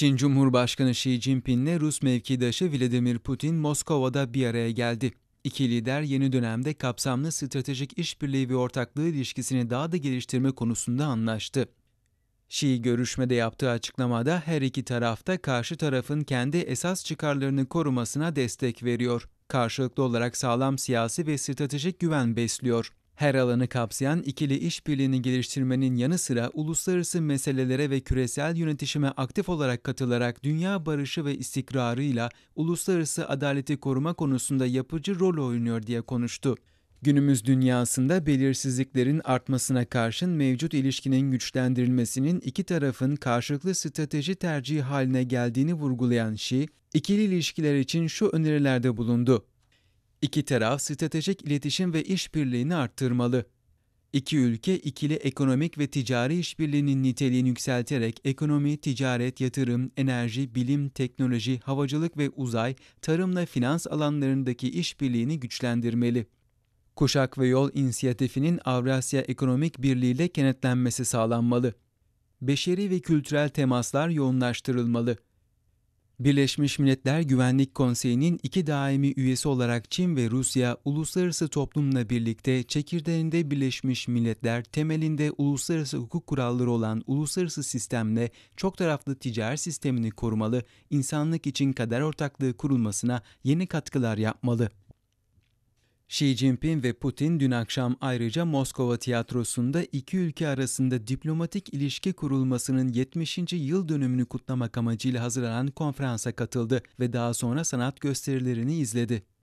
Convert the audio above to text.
Çin Cumhurbaşkanı Xi ile Rus mevkidaşı Vladimir Putin Moskova'da bir araya geldi. İki lider yeni dönemde kapsamlı stratejik işbirliği ve ortaklığı ilişkisini daha da geliştirme konusunda anlaştı. Şii görüşmede yaptığı açıklamada her iki tarafta karşı tarafın kendi esas çıkarlarını korumasına destek veriyor. Karşılıklı olarak sağlam siyasi ve stratejik güven besliyor. Her alanı kapsayan ikili işbirliğini geliştirmenin yanı sıra uluslararası meselelere ve küresel yönetişime aktif olarak katılarak dünya barışı ve istikrarıyla uluslararası adaleti koruma konusunda yapıcı rol oynuyor diye konuştu. Günümüz dünyasında belirsizliklerin artmasına karşın mevcut ilişkinin güçlendirilmesinin iki tarafın karşılıklı strateji tercihi haline geldiğini vurgulayan Xi, ikili ilişkiler için şu önerilerde bulundu. İki taraf stratejik iletişim ve işbirliğini arttırmalı. İki ülke ikili ekonomik ve ticari işbirliğinin niteliğini yükselterek ekonomi, ticaret, yatırım, enerji, bilim, teknoloji, havacılık ve uzay, tarımla finans alanlarındaki işbirliğini güçlendirmeli. Kuşak ve Yol inisiyatifinin Avrasya Ekonomik Birliği ile kenetlenmesi sağlanmalı. Beşeri ve kültürel temaslar yoğunlaştırılmalı. Birleşmiş Milletler Güvenlik Konseyi'nin iki daimi üyesi olarak Çin ve Rusya uluslararası toplumla birlikte çekirdeğinde Birleşmiş Milletler temelinde uluslararası hukuk kuralları olan uluslararası sistemle çok taraflı ticaret sistemini korumalı, insanlık için kader ortaklığı kurulmasına yeni katkılar yapmalı. Xi Jinping ve Putin dün akşam ayrıca Moskova tiyatrosunda iki ülke arasında diplomatik ilişki kurulmasının 70. yıl dönümünü kutlamak amacıyla hazırlanan konferansa katıldı ve daha sonra sanat gösterilerini izledi.